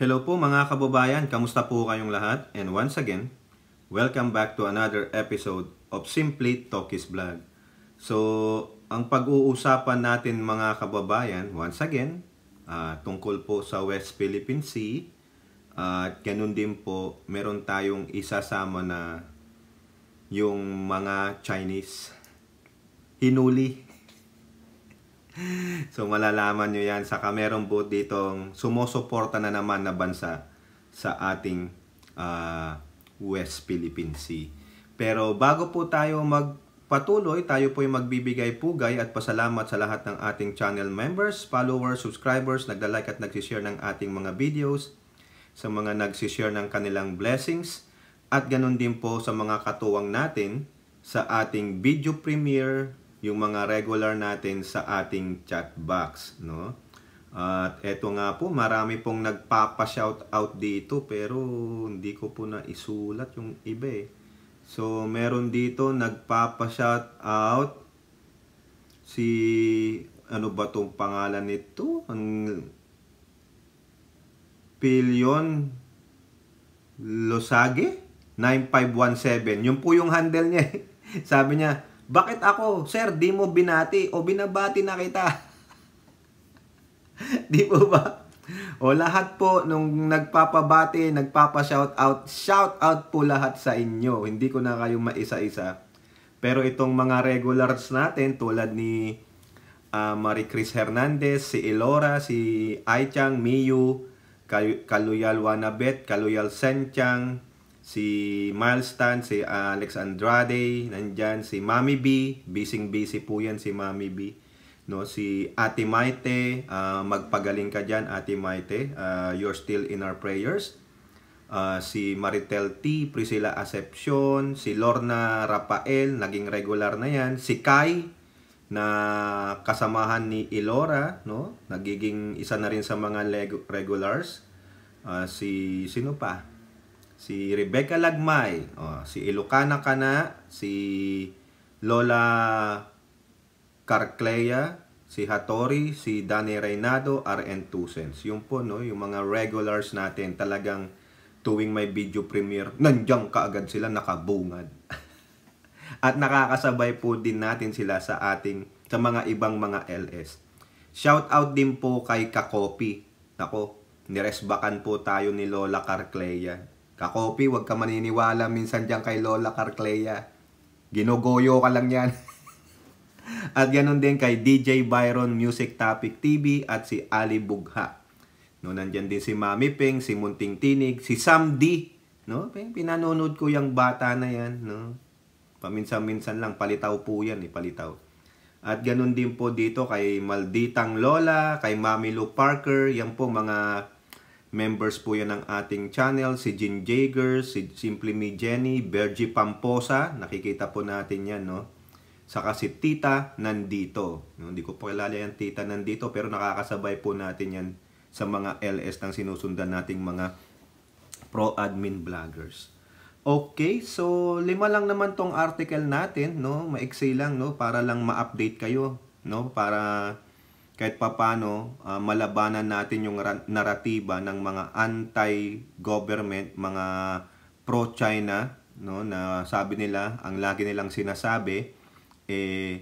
Hello po mga kababayan, kamusta po kayong lahat? And once again, welcome back to another episode of Simply Talkies Vlog. So, ang pag-uusapan natin mga kababayan, once again, uh, tungkol po sa West Philippine Sea. At uh, ganun din po, meron tayong isasama na yung mga Chinese hinuli so malalaman nyo yan. Saka meron boat ditong sumusuporta na naman na bansa sa ating uh, West Philippine Sea. Pero bago po tayo magpatuloy, tayo po ay magbibigay pugay at pasalamat sa lahat ng ating channel members, followers, subscribers, nagda-like at nagsishare ng ating mga videos, sa mga nagsishare ng kanilang blessings, at ganun din po sa mga katuwang natin sa ating video premiere yung mga regular natin sa ating chat box, no? At eto nga po, marami pong nagpapa-shout out dito pero hindi ko po na isulat yung iba eh. So, meron dito nagpapa-shout out si ano ba tong pangalan nito? Ang Pillion Losage 9517. Yun po yung handle niya. Eh. Sabi niya, bakit ako? Sir, di mo binati o binabati na kita. di po ba? O lahat po nung nagpapabati, nagpapa-shout out, shout out po lahat sa inyo. Hindi ko na kayo maisa-isa. Pero itong mga regulars natin tulad ni uh, Marie Chris Hernandez, si Elora, si Aichang, Miyu, Kaluyal Wanabet, Kaluyal Senchang, si Miles si Alex Andrade, nandyan si Mami B, busy busy po yan si Mami B. No, si Ate Maite, uh, magpagaling ka dyan Ate Maite, uh, you're still in our prayers. Uh, si Maritel T, Priscilla Acepcion, si Lorna Rafael, naging regular na yan. Si Kai, na kasamahan ni Ilora, no? Nagiging isa na rin sa mga regulars. Uh, si sino pa? si Rebecca Lagmay, oh, si Ilocana Kana, si Lola Carclea, si Hatori, si Dani Reynado, RN 2 Tusens. Yung po, no, yung mga regulars natin talagang tuwing may video premiere, nandiyan kaagad sila nakabungad. At nakakasabay po din natin sila sa ating sa mga ibang mga LS. Shout out din po kay Kakopi. Nako, niresbakan po tayo ni Lola Carclea. Kakopi, wag ka maniniwala minsan dyan kay Lola Carclea. Ginogoyo ka lang yan. at ganun din kay DJ Byron Music Topic TV at si Ali Bugha. No, nandyan din si Mami Ping, si Munting Tinig, si Sam D. No, pinanonood ko yung bata na yan. No? Paminsan-minsan lang, palitaw po yan. Eh, palitaw. At ganun din po dito kay Malditang Lola, kay Mami Lou Parker. Yan po mga Members po yan ng ating channel, si Jin Jager, si Simply Me Jenny, Bergie Pamposa, nakikita po natin yan, no? Saka si Tita Nandito. No, hindi ko po kilala yung Tita Nandito, pero nakakasabay po natin yan sa mga LS ng sinusundan nating mga pro-admin vloggers. Okay, so lima lang naman tong article natin, no? Maiksi lang, no? Para lang ma-update kayo, no? Para kahit papano uh, malabanan natin yung naratiba ng mga anti-government, mga pro-China no na sabi nila ang lagi nilang sinasabi eh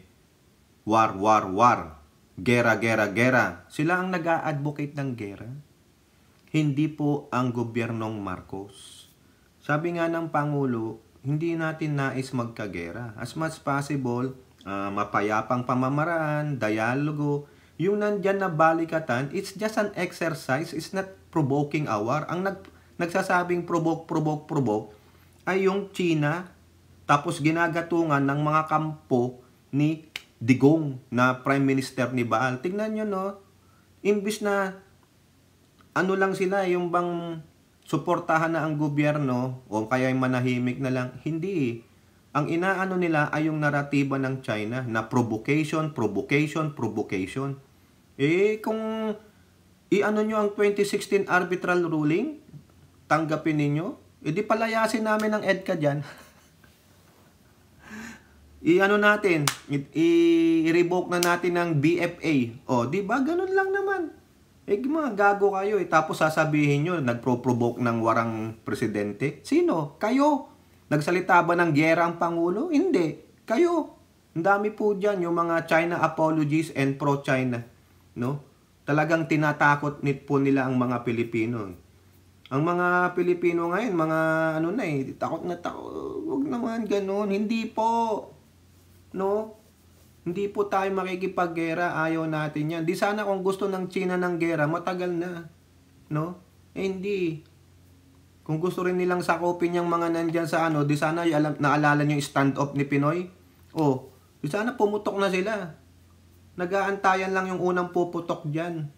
war war war gera gera gera sila ang nag-advocate ng gera hindi po ang gobyernong Marcos sabi nga ng pangulo hindi natin nais magkagera as much possible uh, mapayapang pamamaraan dialogo yung nandyan na balikatan, it's just an exercise. It's not provoking our. Ang nag, nagsasabing provoke, provoke, provoke ay yung China tapos ginagatungan ng mga kampo ni Digong na Prime Minister ni Baal. Tingnan nyo, no? Imbis na ano lang sila, yung bang suportahan na ang gobyerno o kaya yung manahimik na lang, hindi Ang inaano nila ay yung naratiba ng China na provocation, provocation, provocation. Eh, kung i-ano nyo ang 2016 arbitral ruling, tanggapin ninyo, edi eh, palayasin namin ang EDCA dyan. i-ano natin, i-revoke na natin ng BFA. O, di ba? Ganun lang naman. Eh, mga gago kayo eh. Tapos sasabihin nyo, nagpro-provoke ng warang presidente. Sino? Kayo. Nagsalita ba ng gera ang Pangulo? Hindi. Kayo. Ang dami po dyan yung mga China apologies and pro-China no? Talagang tinatakot nit po nila ang mga Pilipino. Ang mga Pilipino ngayon, mga ano na eh, takot na takot. Huwag naman ganun. Hindi po. No? Hindi po tayo makikipaggera. Ayaw natin yan. Di sana kung gusto ng China ng gera, matagal na. No? Eh, hindi. Kung gusto rin nilang sakopin yung mga nandyan sa ano, di sana yung alam, naalala nyo yung stand-up ni Pinoy. O, oh, di sana pumutok na sila nagaantayan lang yung unang puputok dyan.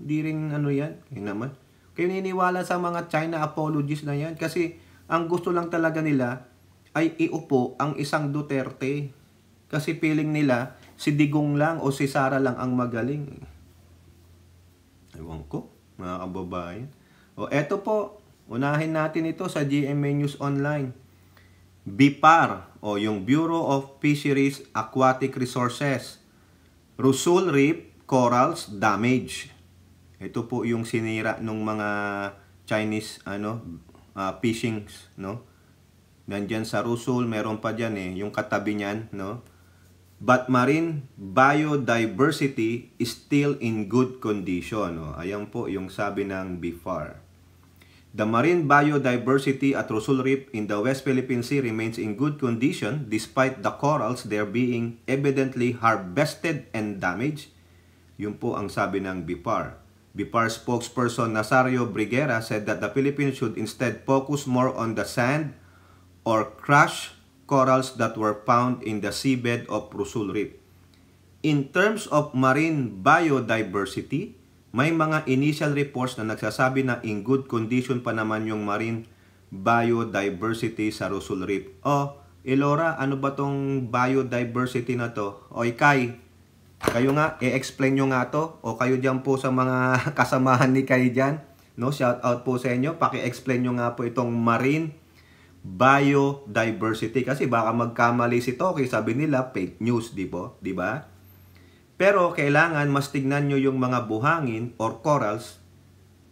Hindi rin ano yan. Kaya naman. Kayo niniwala sa mga China apologies na yan. Kasi ang gusto lang talaga nila ay iupo ang isang Duterte. Kasi feeling nila si Digong lang o si Sara lang ang magaling. Ewan ko, mga kababayan. O eto po, unahin natin ito sa GMA News Online. BIPAR o yung Bureau of Fisheries Aquatic Resources Rusul reef corals damage. Ito po yung sinira ng mga Chinese ano uh, ah, fishing, no? Nandiyan sa Rusul, meron pa diyan eh, yung katabi niyan, no? But marine biodiversity is still in good condition, no? Ayan po yung sabi ng BIFAR. The marine biodiversity at Rosul Reef in the West Philippine Sea remains in good condition despite the corals there being evidently harvested and damaged. Yun po ang sabi ng BIPAR. BIPAR spokesperson Nasario Briguera said that the Philippines should instead focus more on the sand or crushed corals that were found in the seabed of Rosul Reef. In terms of marine biodiversity, may mga initial reports na nagsasabi na in good condition pa naman yung marine biodiversity sa Russell Reef. O, Elora, ano ba tong biodiversity na to? O, Kai, kayo nga, i-explain nyo nga to. O kayo dyan po sa mga kasamahan ni Kai dyan. No, shout out po sa inyo. Paki-explain nyo nga po itong marine biodiversity kasi baka magkamali si Toki sabi nila fake news di po di ba pero kailangan mas tignan nyo yung mga buhangin or corals.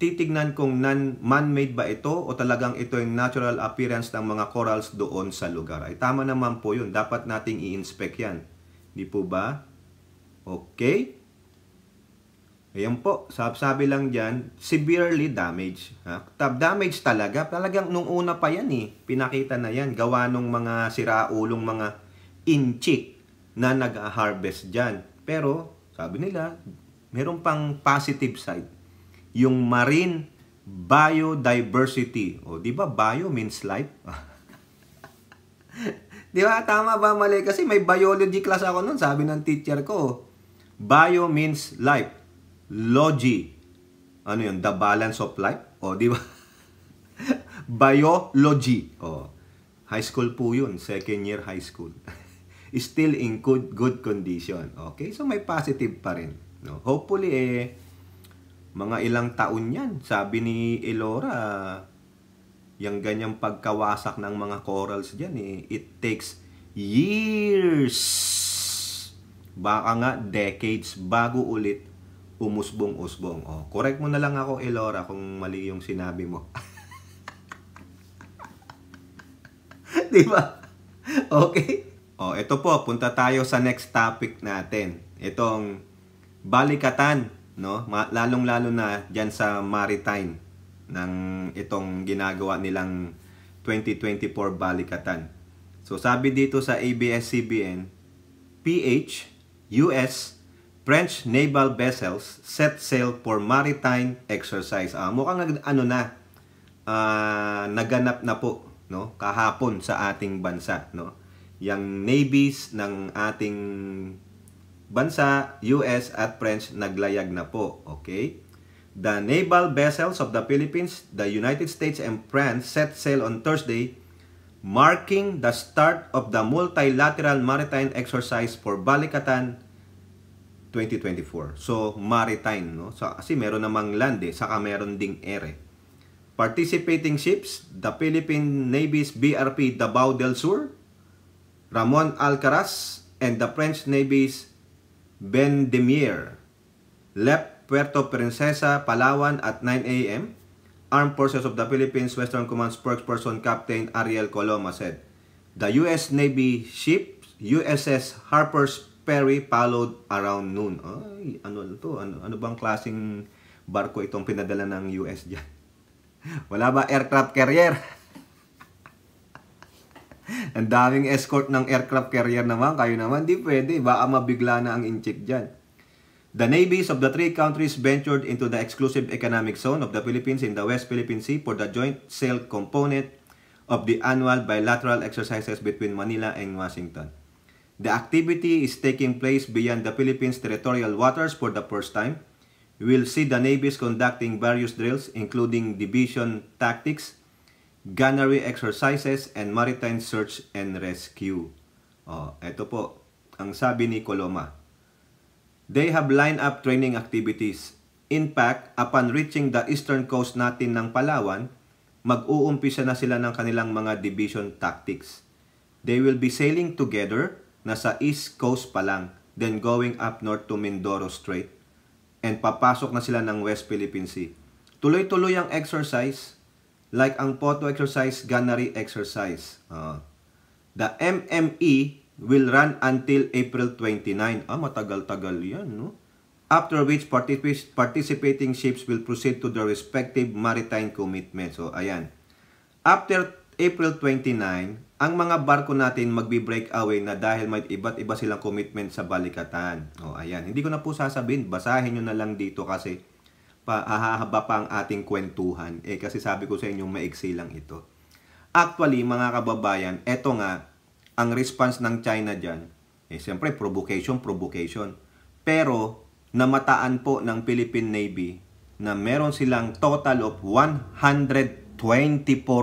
Titignan kung man-made ba ito o talagang ito yung natural appearance ng mga corals doon sa lugar. Ay tama naman po yun. Dapat nating i-inspect yan. Di po ba? Okay. Ayan po, sabi lang dyan, severely damaged. Ha? Damage talaga. Talagang nung una pa yan eh. Pinakita na yan. Gawa ng mga siraulong mga inchik na nag-harvest dyan. Pero, sabi nila, meron pang positive side. Yung marine biodiversity. O, di ba bio means life? di ba? Tama ba mali? Kasi may biology class ako noon. Sabi ng teacher ko, bio means life. Logy. Ano yun? The balance of life? O, di ba? biology. O, high school po yun. Second year high school. still in good, good condition. Okay? So, may positive pa rin. No? Hopefully, eh, mga ilang taon yan. Sabi ni Elora, yung ganyang pagkawasak ng mga corals dyan, eh, it takes years, baka nga decades, bago ulit umusbong-usbong. Oh, correct mo na lang ako, Elora, kung mali yung sinabi mo. Di ba? Okay? O, oh, ito po, punta tayo sa next topic natin. Itong balikatan, no? Lalong-lalo na diyan sa maritime ng itong ginagawa nilang 2024 balikatan. So sabi dito sa ABS-CBN, PH, US, French naval vessels set sail for maritime exercise. Ah, mukhang ano na, ah, naganap na po no kahapon sa ating bansa no yung navies ng ating bansa, US at French naglayag na po. Okay? The naval vessels of the Philippines, the United States, and France set sail on Thursday, marking the start of the multilateral maritime exercise for Balikatan 2024. So, maritime, no? So, kasi meron namang land eh, saka meron ding air Participating ships, the Philippine Navy's BRP Davao del Sur, Ramon Alcaraz and the French Navy's Ben Demier left Puerto Princesa, Palawan at 9 a.m. Armed Forces of the Philippines Western Command spokesperson Captain Ariel Coloma said. The U.S. Navy ship USS Harper's Perry followed around noon. Ay, ano to? Ano, ano bang klasing barko itong pinadala ng US dyan? Wala ba aircraft carrier? Ang daming escort ng aircraft carrier naman. Kayo naman, di pwede. Baka mabigla na ang incheck dyan. The navies of the three countries ventured into the exclusive economic zone of the Philippines in the West Philippine Sea for the joint sail component of the annual bilateral exercises between Manila and Washington. The activity is taking place beyond the Philippines' territorial waters for the first time. We'll see the navies conducting various drills including division tactics, gunnery exercises, and maritime search and rescue. Oh, ito po, ang sabi ni Coloma. They have lined up training activities. In fact, upon reaching the eastern coast natin ng Palawan, mag-uumpisa na sila ng kanilang mga division tactics. They will be sailing together nasa east coast pa lang, then going up north to Mindoro Strait, and papasok na sila ng West Philippine Sea. Tuloy-tuloy ang exercise, like ang photo exercise, gunnery exercise. Uh, the MME will run until April 29. Ah, matagal-tagal yan, no? After which, particip participating ships will proceed to their respective maritime commitments. So, ayan. After April 29, ang mga barko natin magbi-break away na dahil may iba't iba silang commitment sa balikatan. O, oh, ayan. Hindi ko na po sasabihin. Basahin nyo na lang dito kasi pa, hahaba pa ang ating kwentuhan. Eh kasi sabi ko sa inyo, maiksi lang ito. Actually, mga kababayan, eto nga, ang response ng China dyan, eh siyempre, provocation, provocation. Pero, namataan po ng Philippine Navy na meron silang total of 124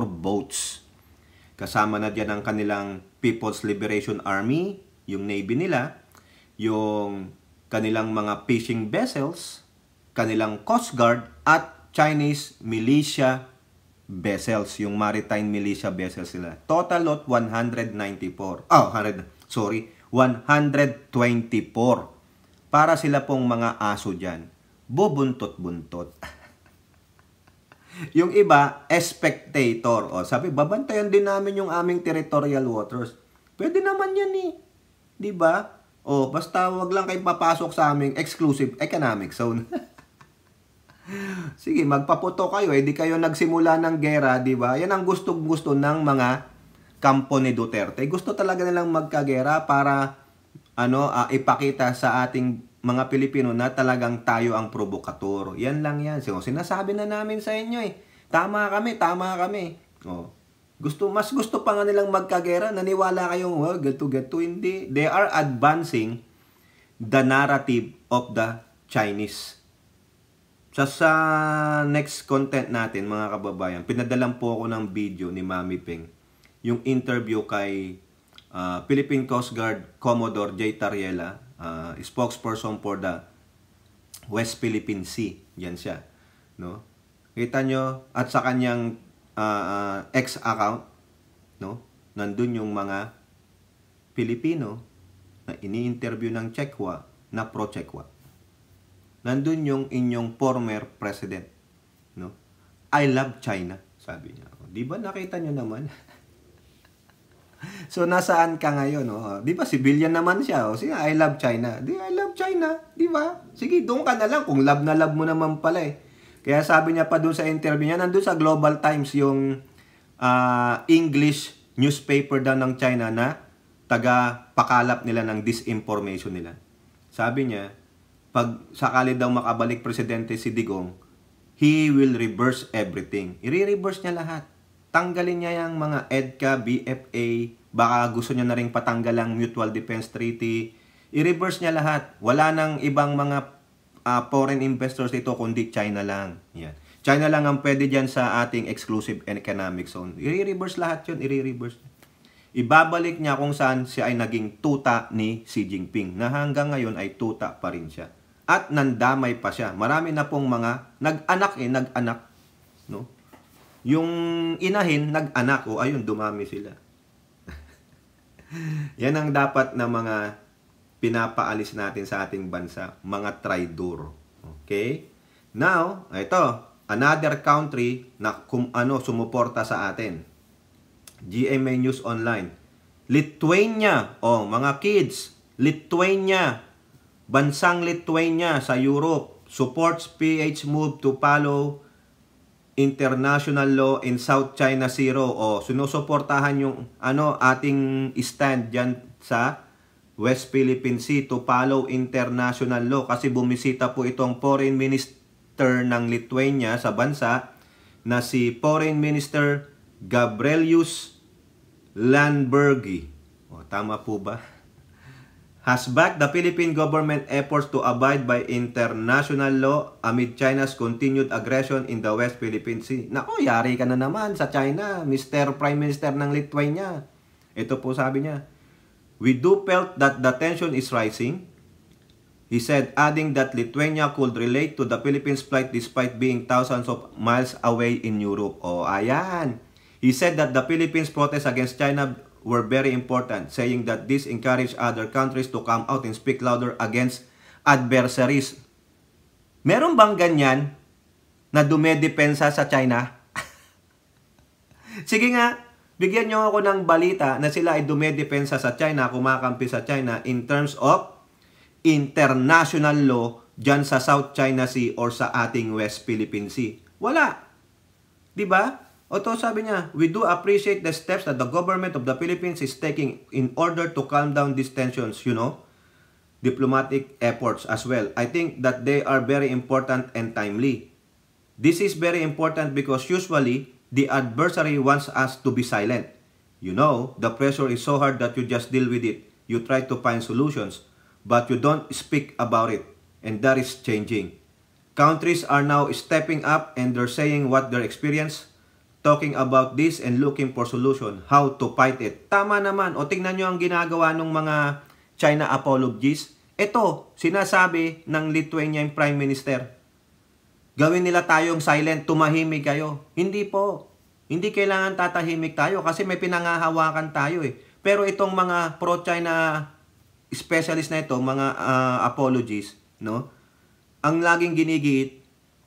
boats. Kasama na dyan ang kanilang People's Liberation Army, yung Navy nila, yung kanilang mga fishing vessels, kanilang Coast Guard at Chinese militia vessels, yung maritime militia vessels sila. Total lot 194. Oh, 100, sorry, 124 para sila pong mga aso dyan. Bubuntot-buntot. yung iba, spectator. Oh, sabi, babantayan din namin yung aming territorial waters. Pwede naman yan eh. ba? Diba? O, basta wag lang kayong papasok sa aming exclusive economic zone. Sige, magpaputo kayo. Eh, kayo nagsimula ng gera, di ba? Yan ang gustong-gusto ng mga kampo ni Duterte. Gusto talaga nilang magkagera para ano, uh, ipakita sa ating mga Pilipino na talagang tayo ang provokator. Yan lang yan. So, sinasabi na namin sa inyo eh. Tama kami, tama kami. Oh. Gusto, mas gusto pa nga nilang magkagera. Naniwala kayong, well, get to get to, hindi. They are advancing the narrative of the Chinese So, sa next content natin, mga kababayan, pinadalan po ako ng video ni Mami Ping. Yung interview kay uh, Philippine Coast Guard Commodore J. Tariela, uh, spokesperson for the West Philippine Sea. Yan siya. No? Kita nyo, at sa kanyang uh, uh, X account, no? nandun yung mga Pilipino na ini-interview ng Chekwa na pro-Chekwa nandun yung inyong former president. No? I love China, sabi niya. Di ba nakita niyo naman? so, nasaan ka ngayon? No? Di ba, civilian naman siya. Oh? Sige, I love China. Di, I love China. Di ba? Sige, doon ka na lang kung love na love mo naman pala eh. Kaya sabi niya pa doon sa interview niya, nandun sa Global Times yung uh, English newspaper daw ng China na taga-pakalap nila ng disinformation nila. Sabi niya, pag sakali daw makabalik presidente si Digong, he will reverse everything. I-reverse niya lahat. Tanggalin niya yung mga EDCA, BFA, baka gusto niya na rin patanggal ang Mutual Defense Treaty. I-reverse niya lahat. Wala nang ibang mga uh, foreign investors dito kundi China lang. Yan. China lang ang pwede dyan sa ating exclusive economic zone. I-reverse lahat yun. I-reverse ibabalik niya kung saan siya ay naging tuta ni Xi Jinping na hanggang ngayon ay tuta pa rin siya at nandamay pa siya. Marami na pong mga nag-anak eh, nag-anak. No? Yung inahin, nag-anak. O oh, ayun, dumami sila. Yan ang dapat na mga pinapaalis natin sa ating bansa. Mga traidor. Okay? Now, ito. Another country na kung ano sumuporta sa atin. GMA News Online. Lithuania. O, oh, mga kids. Lithuania Bansang Lithuania sa Europe supports PH move to follow international law in South China Sea o sinusuportahan yung ano ating stand diyan sa West Philippine Sea to follow international law kasi bumisita po itong foreign minister ng Lithuania sa bansa na si Foreign Minister Gabrielius Landbergi. O, tama po ba? has backed the Philippine government efforts to abide by international law amid China's continued aggression in the West Philippine Sea. Nako, yari ka na naman sa China, Mr. Prime Minister ng Lithuania. Ito po sabi niya, We do felt that the tension is rising. He said, adding that Lithuania could relate to the Philippines' plight despite being thousands of miles away in Europe. oh, ayan. He said that the Philippines' protest against China were very important, saying that this encouraged other countries to come out and speak louder against adversaries. Meron bang ganyan na dumedepensa sa China? Sige nga, bigyan nyo ako ng balita na sila ay dumedepensa sa China, kumakampi sa China in terms of international law dyan sa South China Sea or sa ating West Philippine Sea. Wala. 'Di ba? Oto sabi niya, we do appreciate the steps that the government of the Philippines is taking in order to calm down these tensions, you know, diplomatic efforts as well. I think that they are very important and timely. This is very important because usually the adversary wants us to be silent. You know, the pressure is so hard that you just deal with it. You try to find solutions, but you don't speak about it. And that is changing. Countries are now stepping up and they're saying what their experience talking about this and looking for solution, how to fight it. Tama naman, o tingnan nyo ang ginagawa ng mga China apologists. Ito, sinasabi ng Lithuanian Prime Minister. Gawin nila tayong silent, tumahimik kayo. Hindi po. Hindi kailangan tatahimik tayo kasi may pinangahawakan tayo eh. Pero itong mga pro-China specialist na ito, mga uh, ah, apologists, no? Ang laging ginigiit,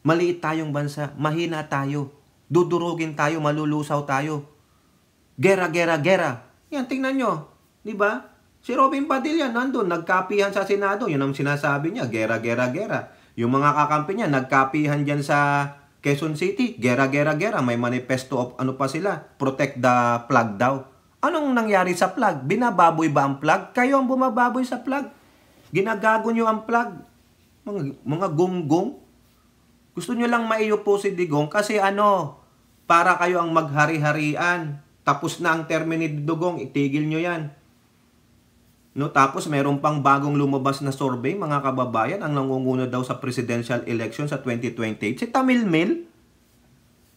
maliit tayong bansa, mahina tayo. Dudurugin tayo, malulusaw tayo. Gera, gera, gera. Yan, tingnan nyo. Di ba? Si Robin Padilla nandun, nagkapihan sa Senado. Yun ang sinasabi niya, gera, gera, gera. Yung mga kakampi niya, nagkapihan dyan sa Quezon City. Gera, gera, gera. May manifesto of ano pa sila. Protect the flag daw. Anong nangyari sa flag? Binababoy ba ang flag? Kayo ang bumababoy sa flag. Ginagago nyo ang flag. Mga, mga gunggong. Gusto nyo lang maiyupo si Digong kasi ano, para kayo ang maghari-harian. Tapos na ang termo ni Dugong, itigil nyo yan. No, tapos meron pang bagong lumabas na survey mga kababayan ang nangunguna daw sa presidential election sa 2028 si Tamil Mil.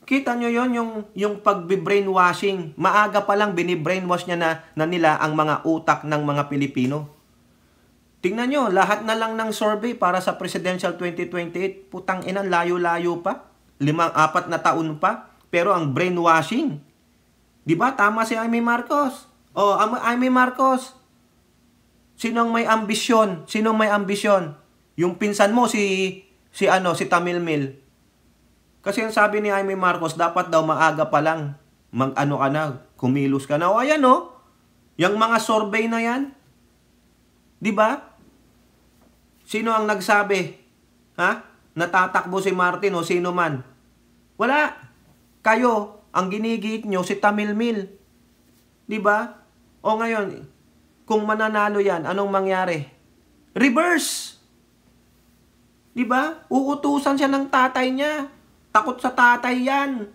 Kita nyo yon yung, yung pagbi-brainwashing. Maaga pa lang bini-brainwash niya na, na nila ang mga utak ng mga Pilipino. Tingnan nyo, lahat na lang ng survey para sa presidential 2028, putang inan, layo-layo pa. Limang, apat na taon pa. Pero ang brainwashing, di ba? Tama si Amy Marcos. oh, Amy Marcos. Sino ang may ambisyon? Sino ang may ambisyon? Yung pinsan mo, si, si ano, si Tamil Mil. Kasi ang sabi ni Amy Marcos, dapat daw maaga pa lang. Mag-ano ka na, kumilos ka na. O, ayan o. Oh. Yung mga survey na yan. Di ba? Sino ang nagsabi? Ha? Natatakbo si Martin o sino man? Wala. Kayo, ang ginigit nyo si Tamilmil. ba? Diba? O ngayon, kung mananalo yan, anong mangyari? Reverse! ba? Diba? Uutusan siya ng tatay niya. Takot sa tatay yan.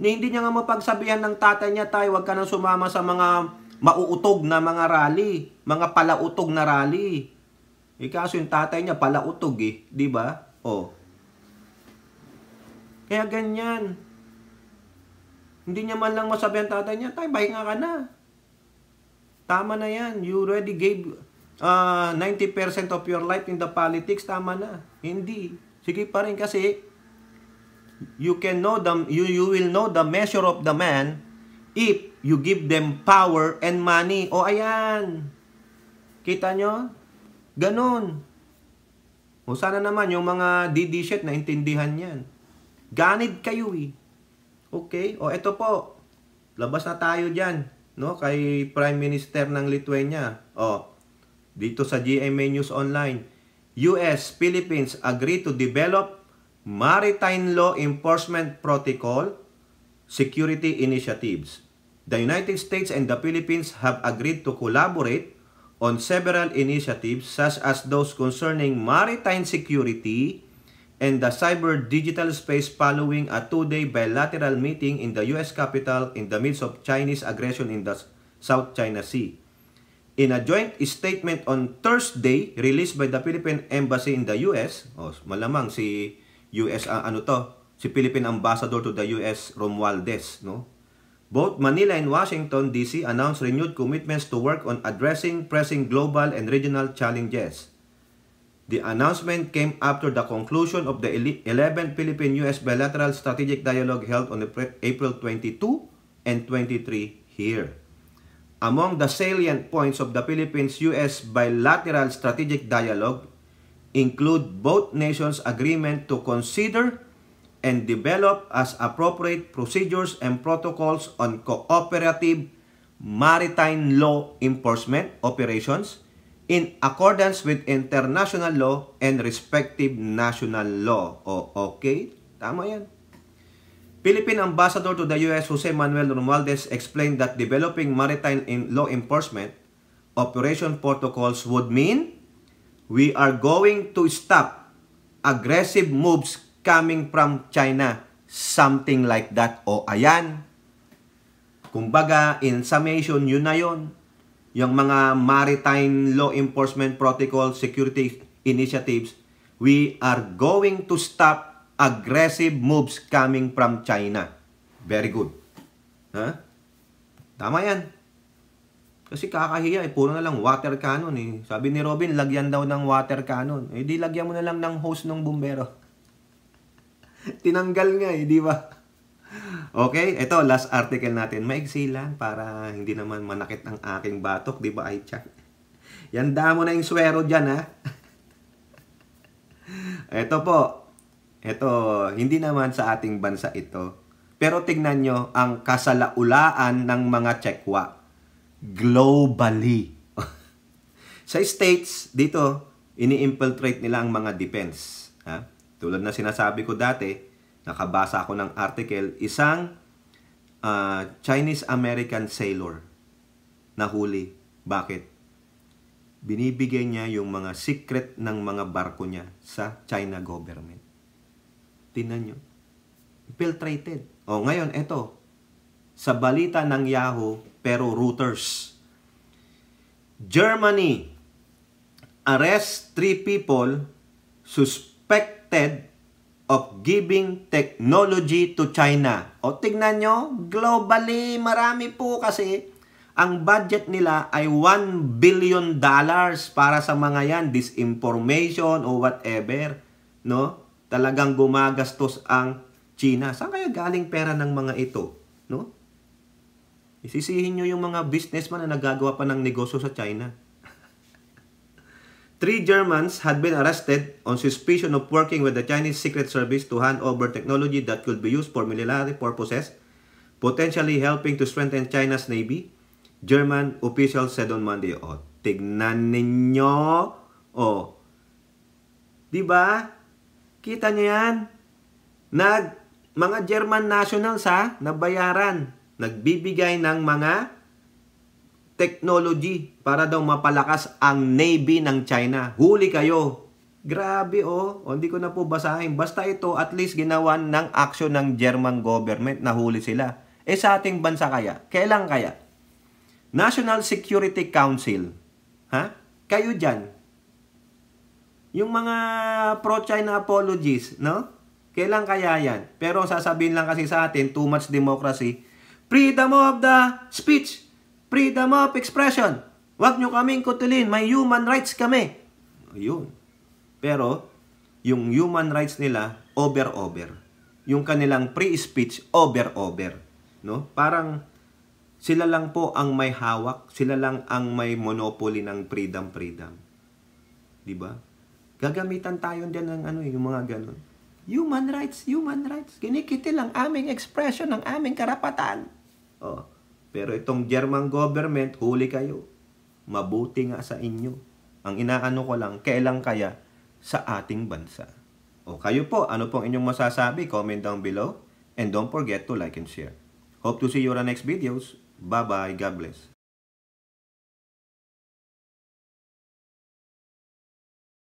Na hindi niya nga mapagsabihan ng tatay niya, tayo, huwag ka nang sumama sa mga mauutog na mga rally. Mga palautog na rally. Eh, kaso yung tatay niya palautog eh. ba? Diba? O. Kaya ganyan. Hindi niya man lang masabi ang tatay niya, tay, bahinga ka na. Tama na yan. You already gave uh, ah, 90% of your life in the politics. Tama na. Hindi. Sige pa rin kasi you can know them you you will know the measure of the man if you give them power and money. O ayan. Kita nyo? Ganon. O sana naman yung mga DD shit na intindihan yan. Ganid kayo eh. Okay, o ito po. Labas na tayo diyan, no? Kay Prime Minister ng Lithuania. O dito sa GMA News Online, US Philippines agree to develop maritime law enforcement protocol security initiatives. The United States and the Philippines have agreed to collaborate on several initiatives such as those concerning maritime security and the cyber digital space following a two-day bilateral meeting in the U.S. capital in the midst of Chinese aggression in the South China Sea. In a joint statement on Thursday released by the Philippine Embassy in the U.S., oh, malamang si U.S. Uh, ah, ano to, si Philippine Ambassador to the U.S. Romualdez, no? Both Manila and Washington, D.C. announced renewed commitments to work on addressing pressing global and regional challenges. The announcement came after the conclusion of the 11th Philippine-U.S. bilateral strategic dialogue held on April 22 and 23 here. Among the salient points of the Philippines-U.S. bilateral strategic dialogue include both nations' agreement to consider and develop as appropriate procedures and protocols on cooperative maritime law enforcement operations in accordance with international law and respective national law. O, okay? Tama yan. Philippine Ambassador to the U.S. Jose Manuel Romualdez explained that developing maritime in law enforcement operation protocols would mean we are going to stop aggressive moves coming from China. Something like that. O, ayan. Kumbaga, in summation, yun na yun yung mga maritime law enforcement protocol security initiatives, we are going to stop aggressive moves coming from China. Very good. Ha? Huh? Tama yan. Kasi kakahiya, eh, puro na lang water cannon. Eh. Sabi ni Robin, lagyan daw ng water cannon. Eh, di lagyan mo na lang ng hose ng bumbero. Tinanggal nga eh, di ba? Okay, ito last article natin. Maiksi lang para hindi naman manakit ang aking batok, 'di ba? Ay check. Yan damo na yung swero diyan, ha. ito po. Ito, hindi naman sa ating bansa ito. Pero tignan nyo ang kasalaulaan ng mga Chekwa globally. sa states dito, ini-infiltrate nila ang mga defense, ha? Tulad na sinasabi ko dati, nakabasa ako ng article, isang uh, ah, Chinese-American sailor nahuli. Bakit? Binibigay niya yung mga secret ng mga barko niya sa China government. Tinan nyo. Infiltrated. O ngayon, eto. Sa balita ng Yahoo, pero Reuters. Germany arrest three people suspected of giving technology to China. O tignan nyo, globally, marami po kasi ang budget nila ay 1 billion dollars para sa mga yan, disinformation o whatever. No? Talagang gumagastos ang China. Saan kaya galing pera ng mga ito? No? Isisihin nyo yung mga businessman na nagagawa pa ng negosyo sa China. Three Germans had been arrested on suspicion of working with the Chinese Secret Service to hand over technology that could be used for military purposes, potentially helping to strengthen China's navy, German officials said on Monday. O, oh, tignan ninyo. O, oh, di ba? Kita niyo yan? Nag, mga German nationals ha, nabayaran. Nagbibigay ng mga technology para daw mapalakas ang Navy ng China. Huli kayo. Grabe oh, o, hindi ko na po basahin. Basta ito at least ginawa ng action ng German government na huli sila. Eh sa ating bansa kaya? Kailan kaya? National Security Council. Ha? Kayo dyan. Yung mga pro-China apologies, no? Kailan kaya yan? Pero sasabihin lang kasi sa atin, too much democracy. Freedom of the speech. Freedom of expression. Huwag nyo kaming kutulin. May human rights kami. Ayun. Pero, yung human rights nila, over-over. Yung kanilang free speech, over-over. No? Parang, sila lang po ang may hawak. Sila lang ang may monopoly ng freedom-freedom. Di ba? Gagamitan tayo dyan ng ano, yung mga ganun. Human rights, human rights. Kinikiti lang aming expression, ng aming karapatan. Oh. Pero itong German government, huli kayo. Mabuti nga sa inyo. Ang inaano ko lang, kailan kaya sa ating bansa? O kayo po, ano pong inyong masasabi? Comment down below. And don't forget to like and share. Hope to see you on next videos. Bye-bye. God bless.